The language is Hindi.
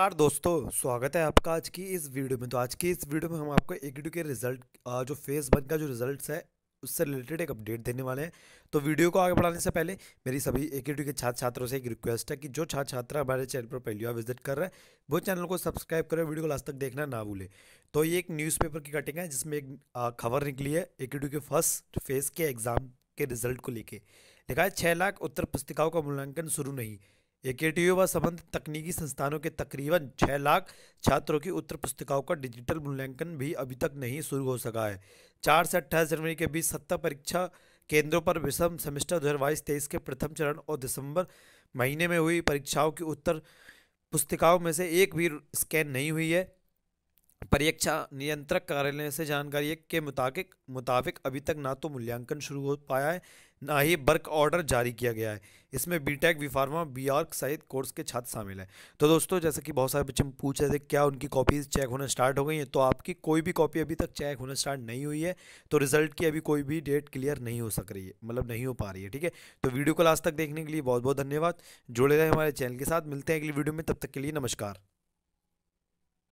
नमस्कार दोस्तों स्वागत है आपका आज की इस वीडियो में तो आज की इस वीडियो में हम आपको एग्रीडू के रिजल्ट जो फेज़ वन का जो रिजल्ट्स है उससे रिलेटेड एक अपडेट देने वाले हैं तो वीडियो को आगे बढ़ाने से पहले मेरी सभी एग्रीडू के छात्र छात्रों से एक रिक्वेस्ट है कि जो छात्र छात्रा हमारे चैनल पर पहली बार विजिट कर रहे हैं वो चैनल को सब्सक्राइब करें वीडियो को लास्ट तक देखना ना भूले तो ये एक न्यूज़पेपर की कटिंग है जिसमें एक खबर निकली है एग्रीडू के फर्स्ट फेज़ के एग्ज़ाम के रिजल्ट को लेके लिखा है छः लाख उत्तर पुस्तिकाओं का मूल्यांकन शुरू नहीं ए के टी यू व संबंध तकनीकी संस्थानों के तकरीबन छः लाख छात्रों की उत्तर पुस्तिकाओं का डिजिटल मूल्यांकन भी अभी तक नहीं शुरू हो सका है चार से अट्ठाईस जनवरी के बीच सत्तर परीक्षा केंद्रों पर विषम सेमेस्टर दो हज़ार बाईस तेईस के प्रथम चरण और दिसंबर महीने में हुई परीक्षाओं की उत्तर पुस्तिकाओं में से एक भी स्कैन नहीं हुई है परीक्षा नियंत्रक कार्यालय से जानकारी के मुताबिक मुताबिक अभी तक ना तो मूल्यांकन शुरू हो पाया है ना ही वर्क ऑर्डर जारी किया गया है इसमें B tech B pharma B arch सहित कोर्स के छात्र शामिल हैं तो दोस्तों जैसे कि बहुत सारे बच्चे पूछ रहे थे क्या उनकी कॉपीज़ चेक होना स्टार्ट हो गई हैं तो आपकी कोई भी कॉपी अभी तक चेक होना स्टार्ट नहीं हुई है तो रिजल्ट की अभी कोई भी डेट क्लियर नहीं हो सक रही है मतलब नहीं हो पा रही है ठीक है तो वीडियो को लास्ट तक देखने के लिए बहुत बहुत धन्यवाद जुड़े रहे हमारे चैनल के साथ मिलते हैं अगली वीडियो में तब तक के लिए नमस्कार